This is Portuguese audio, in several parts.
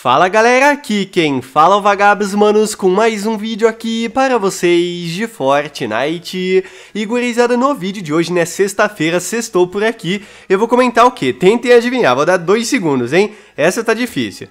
Fala galera, aqui quem fala é o Vagabos Manos com mais um vídeo aqui para vocês de Fortnite. E gurizada, no vídeo de hoje, né, sexta-feira, sextou por aqui, eu vou comentar o que? Tentem adivinhar, vou dar dois segundos, hein? Essa tá difícil.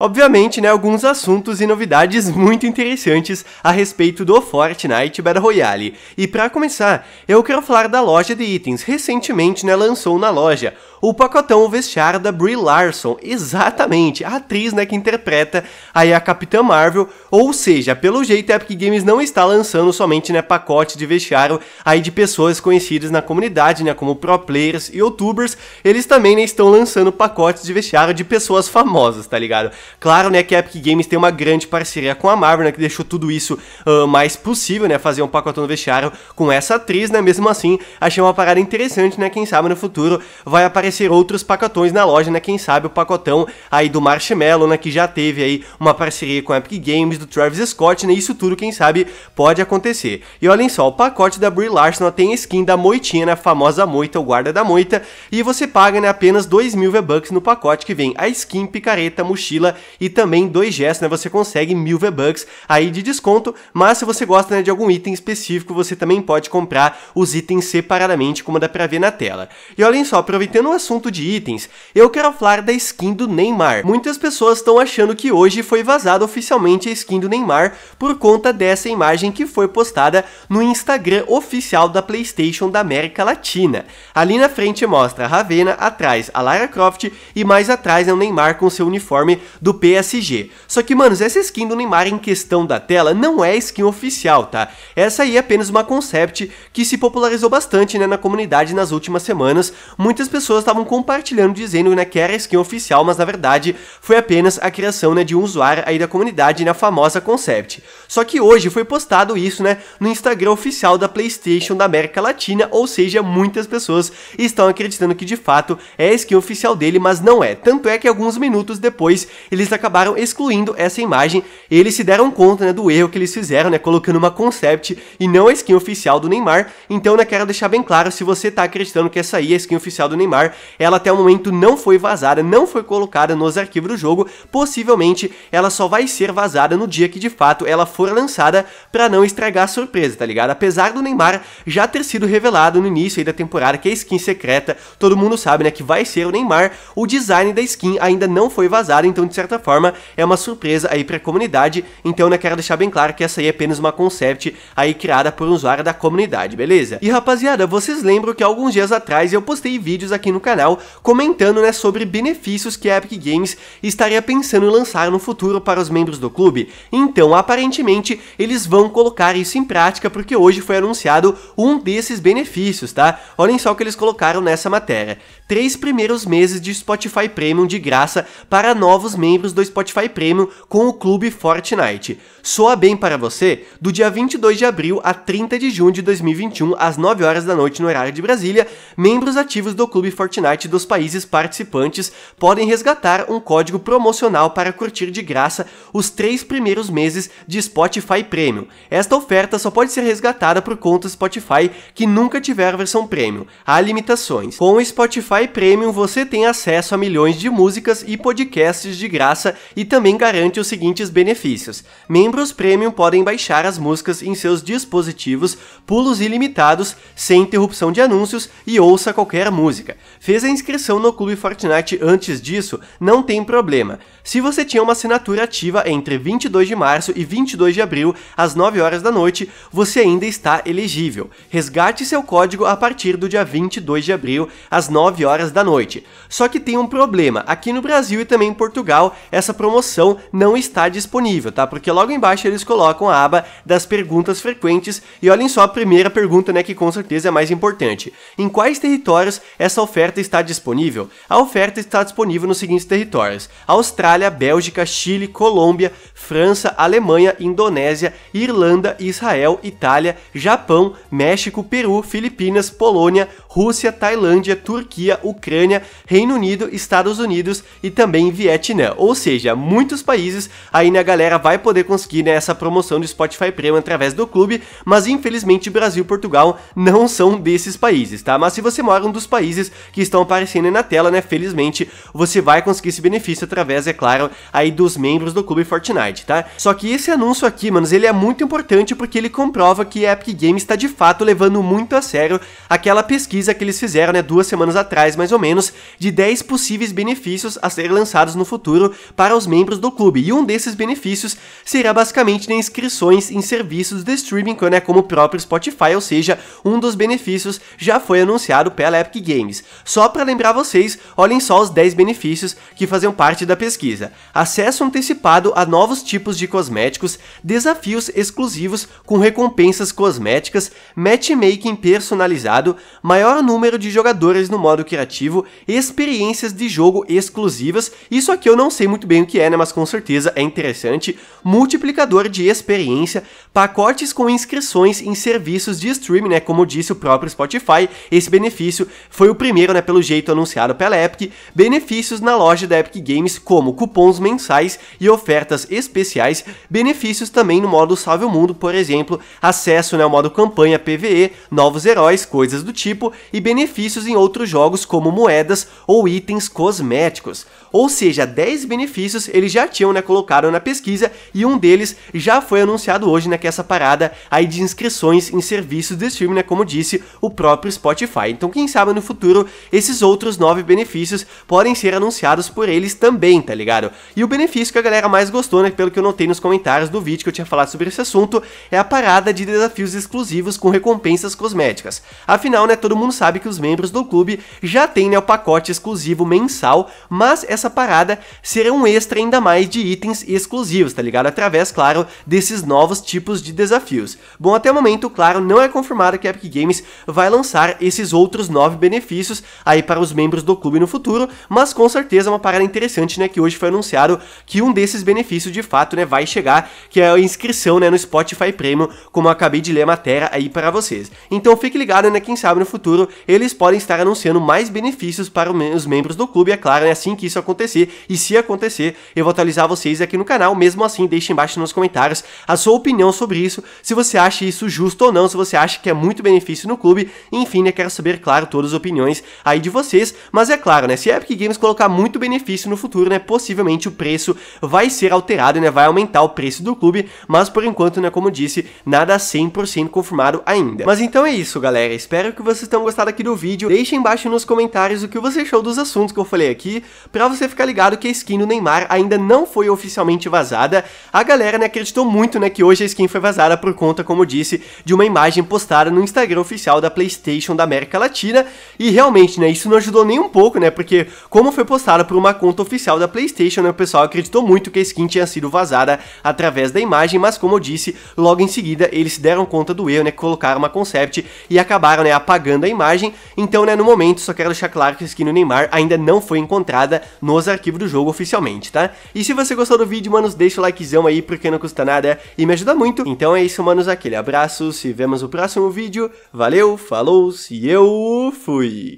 Obviamente, né, alguns assuntos e novidades muito interessantes a respeito do Fortnite Battle Royale. E para começar, eu quero falar da loja de itens. Recentemente, né, lançou na loja o pacotão vestiário da Brie Larson, exatamente, a atriz né, que interpreta aí a Capitã Marvel, ou seja, pelo jeito a Epic Games não está lançando somente né, pacote de vestiário aí de pessoas conhecidas na comunidade, né, como pro players e youtubers, eles também né, estão lançando pacotes de vestiário de pessoas famosas, tá ligado? Claro né, que a Epic Games tem uma grande parceria com a Marvel, né, que deixou tudo isso uh, mais possível, né, fazer um pacotão vestiário com essa atriz, né, mesmo assim, achei uma parada interessante, né, quem sabe no futuro vai aparecer aparecer outros pacotões na loja, né? Quem sabe o pacotão aí do Marshmallow, né? Que já teve aí uma parceria com a Epic Games, do Travis Scott, né? Isso tudo, quem sabe, pode acontecer. E olhem só, o pacote da Brie Larson ó, tem a skin da Moitinha, né? A famosa Moita, o guarda da Moita, e você paga, né? Apenas 2 mil V-Bucks no pacote que vem a skin, picareta, mochila e também dois gestos, né? Você consegue mil V-Bucks aí de desconto, mas se você gosta né, de algum item específico, você também pode comprar os itens separadamente, como dá pra ver na tela. E olhem só, aproveitando assunto de itens, eu quero falar da skin do Neymar. Muitas pessoas estão achando que hoje foi vazada oficialmente a skin do Neymar por conta dessa imagem que foi postada no Instagram oficial da PlayStation da América Latina. Ali na frente mostra a Ravena, atrás a Lara Croft e mais atrás é o Neymar com seu uniforme do PSG. Só que, manos, essa skin do Neymar em questão da tela não é skin oficial, tá? Essa aí é apenas uma concept que se popularizou bastante né, na comunidade nas últimas semanas. Muitas pessoas estavam compartilhando dizendo né, que era a skin oficial, mas na verdade foi apenas a criação né, de um usuário aí da comunidade na né, famosa concept. Só que hoje foi postado isso né, no Instagram oficial da PlayStation da América Latina, ou seja, muitas pessoas estão acreditando que de fato é a skin oficial dele, mas não é. Tanto é que alguns minutos depois eles acabaram excluindo essa imagem, eles se deram conta né, do erro que eles fizeram, né, colocando uma concept e não a skin oficial do Neymar. Então, né, quero deixar bem claro se você está acreditando que essa aí é a skin oficial do Neymar, ela até o momento não foi vazada, não foi colocada nos arquivos do jogo, possivelmente ela só vai ser vazada no dia que de fato ela for lançada para não estragar a surpresa, tá ligado? Apesar do Neymar já ter sido revelado no início da temporada que a skin secreta, todo mundo sabe, né, que vai ser o Neymar, o design da skin ainda não foi vazado, então de certa forma é uma surpresa aí pra comunidade, então né, quero deixar bem claro que essa aí é apenas uma concept aí criada por um usuário da comunidade, beleza? E rapaziada, vocês lembram que alguns dias atrás eu postei vídeos aqui no canal canal comentando né, sobre benefícios que a Epic Games estaria pensando em lançar no futuro para os membros do clube. Então, aparentemente, eles vão colocar isso em prática porque hoje foi anunciado um desses benefícios, tá? Olhem só o que eles colocaram nessa matéria. Três primeiros meses de Spotify Premium de graça para novos membros do Spotify Premium com o clube Fortnite. Soa bem para você? Do dia 22 de abril a 30 de junho de 2021, às 9 horas da noite no horário de Brasília, membros ativos do clube Fortnite Fortnite dos países participantes podem resgatar um código promocional para curtir de graça os três primeiros meses de Spotify Premium. Esta oferta só pode ser resgatada por conta Spotify que nunca tiver a versão Premium. Há limitações. Com o Spotify Premium você tem acesso a milhões de músicas e podcasts de graça e também garante os seguintes benefícios. Membros Premium podem baixar as músicas em seus dispositivos, pulos ilimitados, sem interrupção de anúncios e ouça qualquer música fez a inscrição no Clube Fortnite antes disso, não tem problema. Se você tinha uma assinatura ativa entre 22 de março e 22 de abril, às 9 horas da noite, você ainda está elegível. Resgate seu código a partir do dia 22 de abril, às 9 horas da noite. Só que tem um problema, aqui no Brasil e também em Portugal, essa promoção não está disponível, tá? Porque logo embaixo eles colocam a aba das perguntas frequentes, e olhem só a primeira pergunta, né, que com certeza é a mais importante. Em quais territórios essa oferta oferta está disponível? A oferta está disponível nos seguintes territórios: Austrália, Bélgica, Chile, Colômbia, França, Alemanha, Indonésia, Irlanda, Israel, Itália, Japão, México, Peru, Filipinas, Polônia, Rússia, Tailândia, Turquia, Ucrânia, Reino Unido, Estados Unidos e também Vietnã. Ou seja, muitos países aí né, a galera vai poder conseguir né, essa promoção do Spotify Premium através do clube, mas infelizmente Brasil e Portugal não são desses países, tá? Mas se você mora em um dos países que que estão aparecendo aí na tela, né? Felizmente, você vai conseguir esse benefício através, é claro, aí dos membros do clube Fortnite, tá? Só que esse anúncio aqui, manos, ele é muito importante porque ele comprova que a Epic Games está de fato levando muito a sério aquela pesquisa que eles fizeram, né, duas semanas atrás, mais ou menos, de 10 possíveis benefícios a serem lançados no futuro para os membros do clube. E um desses benefícios será basicamente né, inscrições em serviços de streaming, né, como o próprio Spotify, ou seja, um dos benefícios já foi anunciado pela Epic Games. Só para lembrar vocês, olhem só os 10 benefícios que faziam parte da pesquisa: acesso antecipado a novos tipos de cosméticos, desafios exclusivos com recompensas cosméticas, matchmaking personalizado, maior número de jogadores no modo criativo, experiências de jogo exclusivas. Isso aqui eu não sei muito bem o que é, né, mas com certeza é interessante. Multiplicador de experiência, pacotes com inscrições em serviços de streaming, né, como disse o próprio Spotify. Esse benefício foi o primeiro né, né, pelo jeito anunciado pela Epic, benefícios na loja da Epic Games como cupons mensais e ofertas especiais, benefícios também no modo Salve o Mundo, por exemplo, acesso né, ao modo campanha PvE, novos heróis, coisas do tipo, e benefícios em outros jogos como moedas ou itens cosméticos. Ou seja, 10 benefícios eles já tinham né, colocado na pesquisa e um deles já foi anunciado hoje, né, que é essa parada aí de inscrições em serviços de streaming, né, como disse o próprio Spotify. Então quem sabe no futuro esses outros 9 benefícios podem ser anunciados por eles também, tá ligado? E o benefício que a galera mais gostou, né, pelo que eu notei nos comentários do vídeo que eu tinha falado sobre esse assunto, é a parada de desafios exclusivos com recompensas cosméticas. Afinal, né, todo mundo sabe que os membros do clube já têm né, o pacote exclusivo mensal, mas essa é essa parada será um extra ainda mais de itens exclusivos, tá ligado? Através, claro, desses novos tipos de desafios. Bom, até o momento, claro, não é confirmado que a Epic Games vai lançar esses outros nove benefícios aí para os membros do clube no futuro, mas com certeza é uma parada interessante, né, que hoje foi anunciado que um desses benefícios de fato, né, vai chegar, que é a inscrição, né, no Spotify Premium, como eu acabei de ler a matéria aí para vocês. Então fique ligado, né, quem sabe no futuro eles podem estar anunciando mais benefícios para os membros do clube, é claro, né, assim que isso acontecer acontecer. E se acontecer, eu vou atualizar vocês aqui no canal. Mesmo assim, deixe embaixo nos comentários a sua opinião sobre isso, se você acha isso justo ou não, se você acha que é muito benefício no clube. Enfim, né, quero saber, claro, todas as opiniões aí de vocês. Mas é claro, né, se a Epic Games colocar muito benefício no futuro, né, possivelmente o preço vai ser alterado, né, vai aumentar o preço do clube. Mas por enquanto, né, como disse, nada 100% confirmado ainda. Mas então é isso, galera. Espero que vocês tenham gostado aqui do vídeo. Deixem embaixo nos comentários o que você achou dos assuntos que eu falei aqui. Pra você você ficar ligado que a skin do Neymar ainda não foi oficialmente vazada. A galera né, acreditou muito né, que hoje a skin foi vazada por conta, como disse, de uma imagem postada no Instagram oficial da PlayStation da América Latina. E realmente, né, isso não ajudou nem um pouco, né? Porque como foi postada por uma conta oficial da PlayStation, né, o pessoal acreditou muito que a skin tinha sido vazada através da imagem, mas como eu disse, logo em seguida eles se deram conta do erro, né, colocaram uma concept e acabaram, né, apagando a imagem. Então, né, no momento, só quero deixar claro que a skin do Neymar ainda não foi encontrada nos arquivos do jogo oficialmente, tá? E se você gostou do vídeo, manos, deixa o likezão aí, porque não custa nada e me ajuda muito. Então é isso, manos, aquele abraço, se vemos no próximo vídeo, valeu, falou, se eu fui!